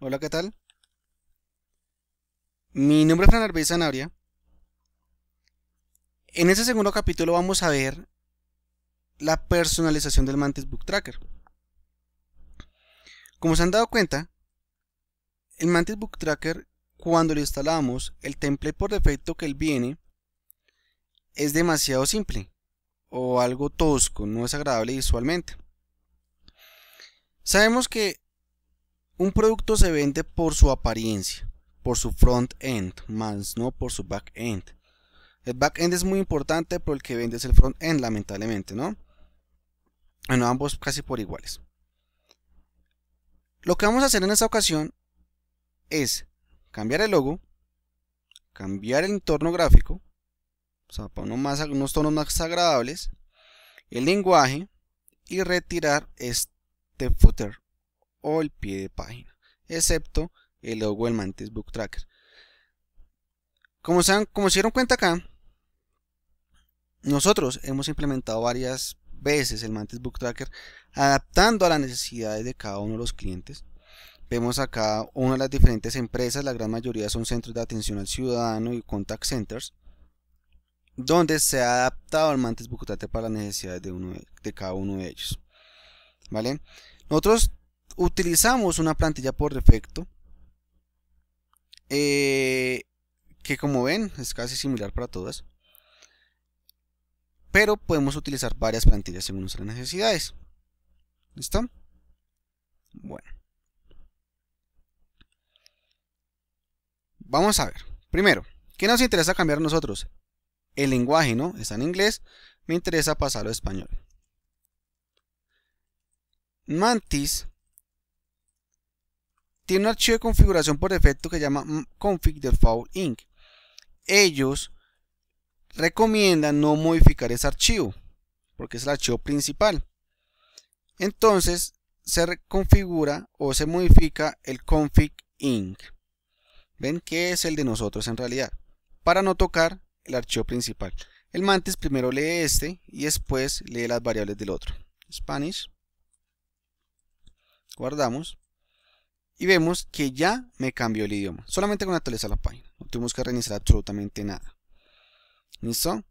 Hola, ¿qué tal? Mi nombre es Fran Arbey En este segundo capítulo vamos a ver la personalización del Mantis Book Tracker. Como se han dado cuenta, el Mantis Book Tracker, cuando lo instalamos, el template por defecto que él viene es demasiado simple o algo tosco, no es agradable visualmente. Sabemos que un producto se vende por su apariencia, por su front-end, más no por su back-end. El back-end es muy importante, pero el que vende es el front-end, lamentablemente, ¿no? Bueno, ambos casi por iguales. Lo que vamos a hacer en esta ocasión es cambiar el logo, cambiar el entorno gráfico, o sea, para más, unos tonos más agradables, el lenguaje y retirar este footer o el pie de página, excepto el logo del Mantis Book Tracker. Como se, han, como se dieron cuenta acá, nosotros hemos implementado varias veces el Mantis Book Tracker adaptando a las necesidades de cada uno de los clientes. Vemos acá una de las diferentes empresas, la gran mayoría son centros de atención al ciudadano y contact centers, donde se ha adaptado el Mantis Book Tracker para las necesidades de, uno de cada uno de ellos. ¿Vale? Nosotros utilizamos una plantilla por defecto. Eh, que como ven es casi similar para todas. Pero podemos utilizar varias plantillas según nuestras necesidades. ¿Listo? Bueno. Vamos a ver. Primero, ¿qué nos interesa cambiar nosotros? El lenguaje, ¿no? Está en inglés. Me interesa pasarlo a español. Mantis tiene un archivo de configuración por defecto que se llama config default inc. Ellos recomiendan no modificar ese archivo porque es el archivo principal. Entonces se configura o se modifica el config inc. ¿Ven? Que es el de nosotros en realidad. Para no tocar el archivo principal. El mantis primero lee este y después lee las variables del otro. Spanish. Guardamos y vemos que ya me cambió el idioma. Solamente con actualizar la página. No tuvimos que reiniciar absolutamente nada. ¿Listo?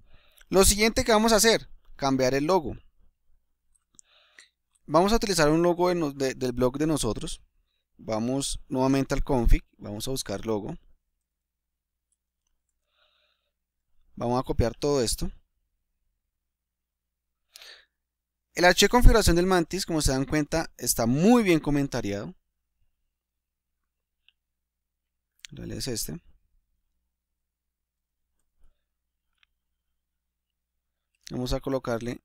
Lo siguiente que vamos a hacer, cambiar el logo. Vamos a utilizar un logo del blog de nosotros. Vamos nuevamente al config, vamos a buscar logo. Vamos a copiar todo esto. El archivo de configuración del Mantis, como se dan cuenta, está muy bien comentariado. es este. Vamos a colocarle,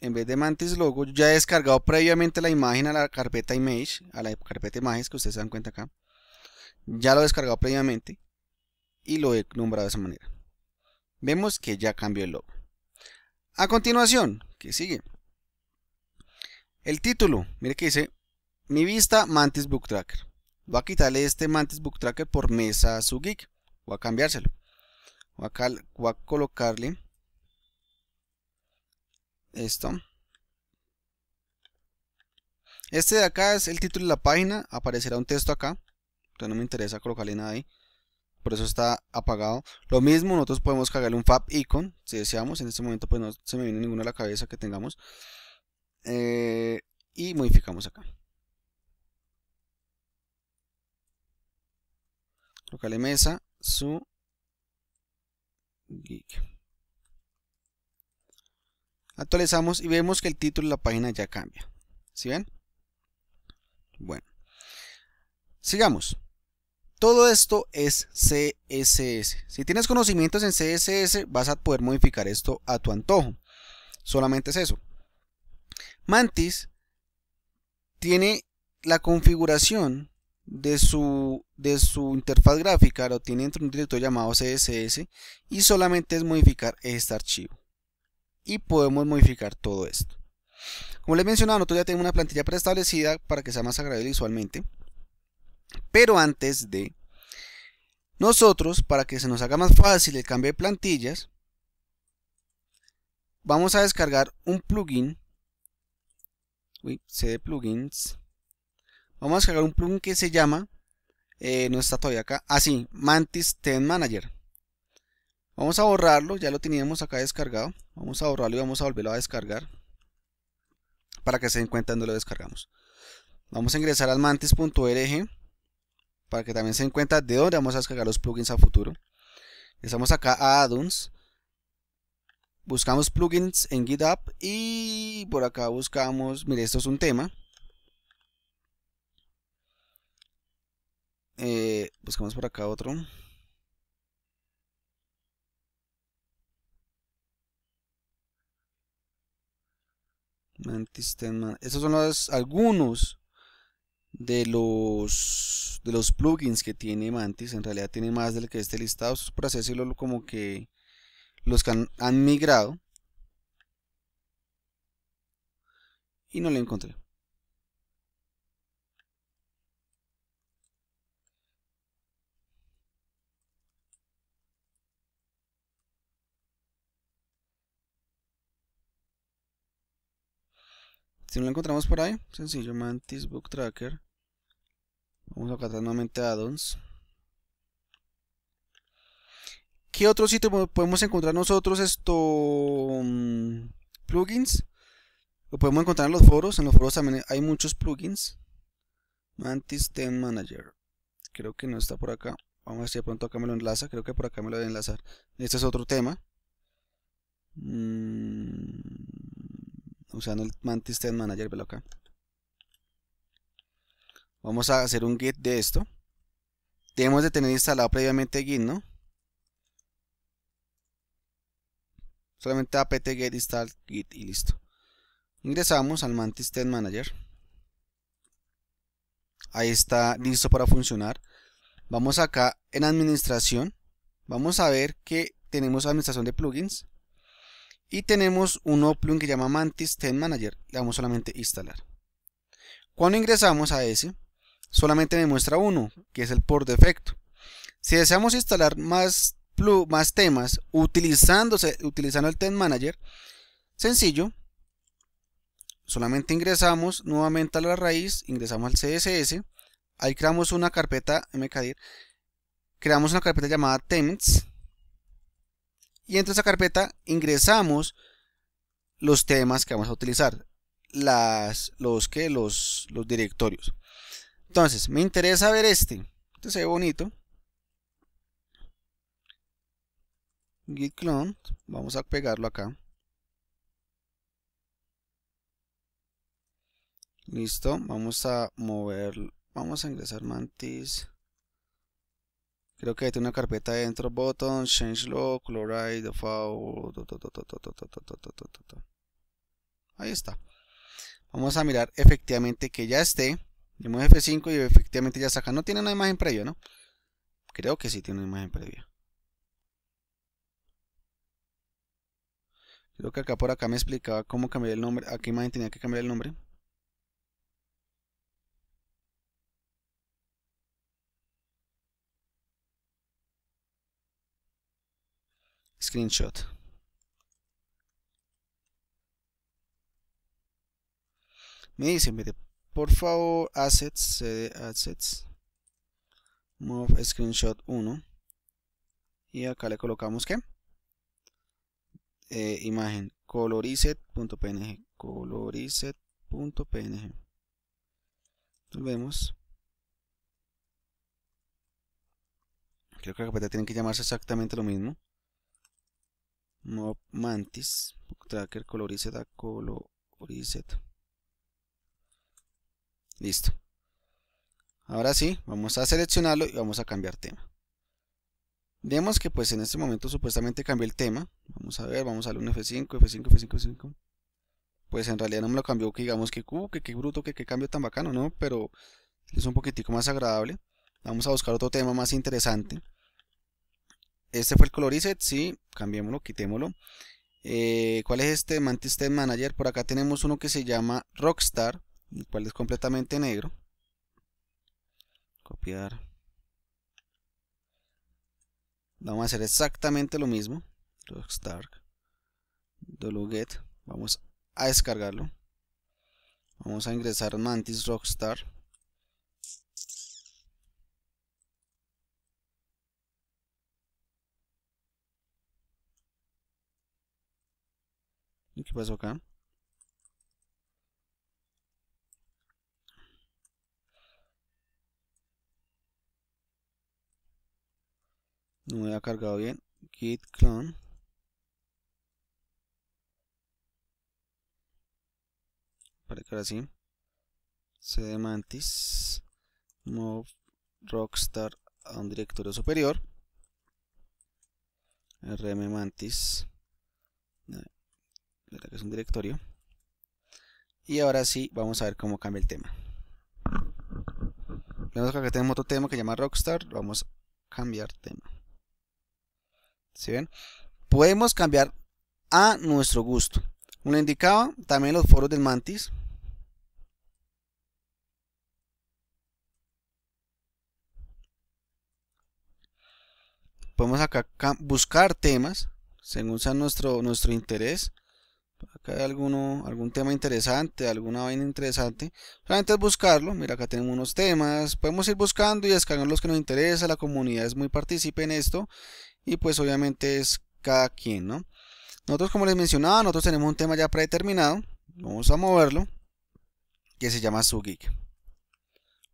en vez de mantis logo, ya he descargado previamente la imagen a la carpeta image, a la carpeta imágenes que ustedes se dan cuenta acá. Ya lo he descargado previamente y lo he nombrado de esa manera. Vemos que ya cambió el logo. A continuación, ¿qué sigue? El título, mire que dice Mi vista Mantis Book Tracker. Voy a quitarle este mantis book tracker por mesa a su geek. Voy a cambiárselo. Voy a, colocarle esto. Este de acá es el título de la página. Aparecerá un texto acá. Entonces no me interesa colocarle nada ahí. Por eso está apagado. Lo mismo, nosotros podemos cargarle un fab icon. Si deseamos. En este momento pues no se me viene ninguno a la cabeza que tengamos. Eh, y modificamos acá. Colocale mesa su geek. Actualizamos y vemos que el título de la página ya cambia. ¿Sí ven? Bueno. Sigamos. Todo esto es CSS. Si tienes conocimientos en CSS, vas a poder modificar esto a tu antojo. Solamente es eso. Mantis tiene la configuración de su, de su interfaz gráfica lo tiene dentro de un directorio llamado CSS y solamente es modificar este archivo. Y podemos modificar todo esto. Como les mencionaba, nosotros ya tenemos una plantilla preestablecida para que sea más agradable visualmente. Pero antes de nosotros, para que se nos haga más fácil el cambio de plantillas, vamos a descargar un plugin. CD plugins Vamos a descargar un plugin que se llama, eh, no está todavía acá, así, ah, sí, Mantis Ten Manager. Vamos a borrarlo, ya lo teníamos acá descargado. Vamos a borrarlo y vamos a volverlo a descargar. Para que se den cuenta lo descargamos. Vamos a ingresar al mantis.org. E para que también se den cuenta de dónde vamos a descargar los plugins a futuro. Estamos acá a addons. Buscamos plugins en GitHub. Y por acá buscamos, mire, esto es un tema. Eh, buscamos por acá otro. Mantis Tenman. Estos son algunos de los de los plugins que tiene Mantis. En realidad tiene más del que este listado. por así decirlo, como que los que han, han migrado. Y no lo encontré. Si no lo encontramos por ahí, pues, sencillo Mantis Book Tracker. Vamos a encontrar nuevamente Addons. ¿Qué otro sitio podemos encontrar nosotros esto mm, plugins? Lo podemos encontrar en los foros. En los foros también hay muchos plugins. Mantis Theme Manager. Creo que no está por acá. Vamos a ver si de pronto acá me lo enlaza. Creo que por acá me lo a enlazar. Este es otro tema. Mm usando el Mantis Test Manager, velo acá. Vamos a hacer un git de esto. Debemos de tener instalado previamente git, ¿no? Solamente apt get install git y listo. Ingresamos al Mantis Test Manager. Ahí está listo para funcionar. Vamos acá en administración. Vamos a ver que tenemos administración de plugins. Y tenemos un plugin que se llama Mantis Theme Manager. Le damos solamente instalar. Cuando ingresamos a ese, solamente me muestra uno, que es el por defecto. Si deseamos instalar más, más temas utilizándose, utilizando el Theme Manager, sencillo, solamente ingresamos nuevamente a la raíz, ingresamos al CSS, ahí creamos una carpeta mkdir, creamos una carpeta llamada themes y entre esa carpeta ingresamos los temas que vamos a utilizar. Las, los que los, los directorios. Entonces, me interesa ver este. Este se ve bonito. Git clone. Vamos a pegarlo acá. Listo. Vamos a mover. Vamos a ingresar mantis. Creo que tiene una carpeta dentro, button, log, chloride, ahí está. Vamos a mirar efectivamente que ya esté. Dimos F5 y efectivamente ya acá, No tiene una imagen previa, ¿no? Creo que sí tiene una imagen previa. Creo que acá por acá me explicaba cómo cambiar el nombre, Aquí qué imagen tenía que cambiar el nombre. screenshot. Me dice, por favor, assets, cd assets, move screenshot 1. Y acá le colocamos que eh, imagen colorized.png colorized.png vemos creo que la carpeta tiene que llamarse exactamente lo mismo Mob Mantis, Tracker Colorized a Listo. Ahora sí, vamos a seleccionarlo y vamos a cambiar tema. Vemos que pues en este momento supuestamente cambió el tema. Vamos a ver, vamos a darle un F5, F5, F5, F5. Pues en realidad no me lo cambió, que digamos que, uh, que qué bruto, que qué cambio tan bacano, ¿no? Pero es un poquitico más agradable. Vamos a buscar otro tema más interesante. Este fue el coloriset, sí, cambiémoslo, quitémoslo. Eh, ¿Cuál es este Mantis Test Manager? Por acá tenemos uno que se llama Rockstar, el cual es completamente negro. Copiar. Vamos a hacer exactamente lo mismo. Rockstar. get, Vamos a descargarlo. Vamos a ingresar Mantis Rockstar. qué pasó acá? No me ha cargado bien. Git clone. Para que ahora sí. CD mantis. Move rockstar a un directorio superior. RM mantis que es un directorio. Y ahora sí, vamos a ver cómo cambia el tema. Vemos que tenemos otro tema que se llama Rockstar. Vamos a cambiar tema. Si ven? Podemos cambiar a nuestro gusto. un indicaba también los foros del Mantis. Podemos acá buscar temas según sea nuestro, nuestro interés acá hay alguno, algún tema interesante, alguna vaina interesante. Solamente es buscarlo. Mira, acá tenemos unos temas. Podemos ir buscando y descargar los que nos interesa. La comunidad es muy partícipe en esto. Y pues obviamente es cada quien, ¿no? Nosotros, como les mencionaba, nosotros tenemos un tema ya predeterminado. Vamos a moverlo. Que se llama SuGeek.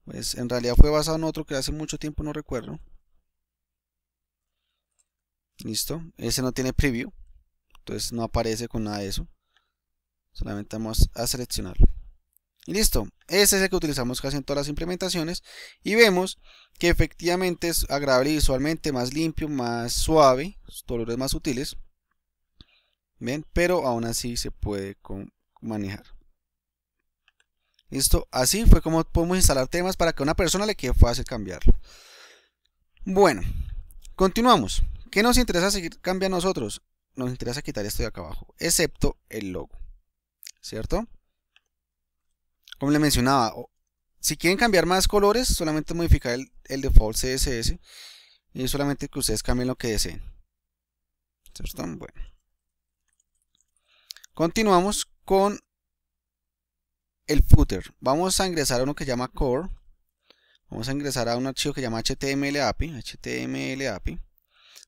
Pues en realidad fue basado en otro que hace mucho tiempo no recuerdo. Listo. Ese no tiene preview. Entonces no aparece con nada de eso. Solamente vamos a seleccionarlo. Y listo. Este es el que utilizamos casi en todas las implementaciones. Y vemos que efectivamente es agradable visualmente, más limpio, más suave, colores más sutiles. Bien, pero aún así se puede manejar. Listo, así fue como podemos instalar temas para que a una persona le quede fácil cambiarlo. Bueno, continuamos. ¿Qué nos interesa seguir a nosotros? Nos interesa quitar esto de acá abajo, excepto el logo. ¿cierto? Como le mencionaba, si quieren cambiar más colores, solamente modificar el, default CSS y solamente que ustedes cambien lo que deseen. ¿Cierto? Bueno. Continuamos con el footer. Vamos a ingresar a uno que llama core. Vamos a ingresar a un archivo que llama HTML API. HTML API.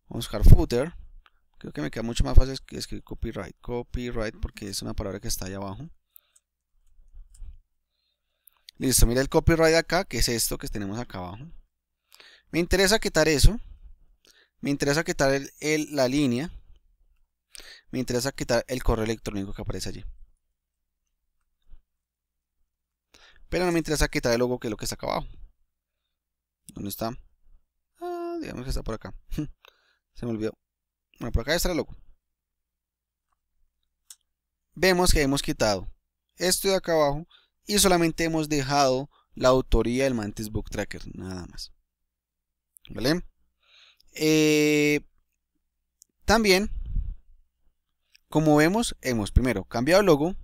Vamos a buscar footer. Creo que me queda mucho más fácil escribir copyright. Copyright porque es una palabra que está ahí abajo. Listo, mira el copyright acá, que es esto que tenemos acá abajo. Me interesa quitar eso. Me interesa quitar la línea. Me interesa quitar el correo electrónico que aparece allí. Pero no me interesa quitar el logo que lo que está acá abajo. ¿Dónde está? Ah, digamos que está por acá. Se me olvidó. Bueno, por acá está el logo Vemos que hemos quitado esto de acá abajo y solamente hemos dejado la autoría del Mantis Book Tracker, nada más. ¿Vale? Eh, también, como vemos, hemos primero cambiado el logo,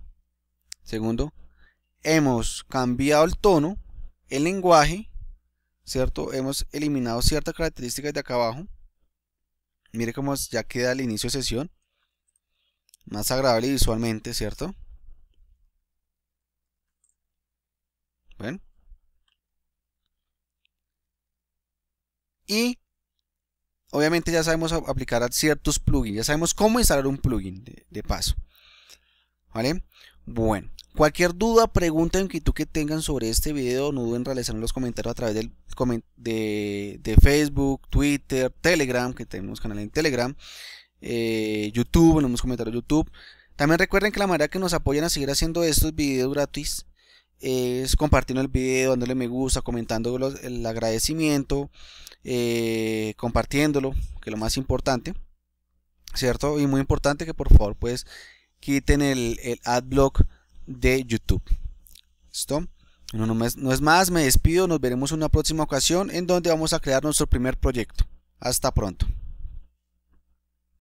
segundo, hemos cambiado el tono, el lenguaje, ¿cierto? Hemos eliminado ciertas características de acá abajo. Mire cómo ya queda el inicio de sesión. Más agradable visualmente, ¿cierto? Y obviamente ya sabemos aplicar a ciertos plugins. Ya sabemos cómo instalar un plugin de paso. ¿Vale? Bueno, Cualquier duda, pregunta o inquietud que tengan sobre este video, no duden en realizar los comentarios a través del, de, Facebook, Twitter, Telegram, que tenemos canal en Telegram, eh, YouTube, en los comentarios de YouTube. También recuerden que la manera que nos apoyan a seguir haciendo estos videos gratis es compartiendo el video, dándole me gusta, comentando el agradecimiento, eh, compartiéndolo, que es lo más importante, ¿cierto? Y muy importante que por favor pues quiten el, el adblock de YouTube. ¿Listo? No, es, es más, me despido, nos veremos en una próxima ocasión en donde vamos a crear nuestro primer proyecto. Hasta pronto.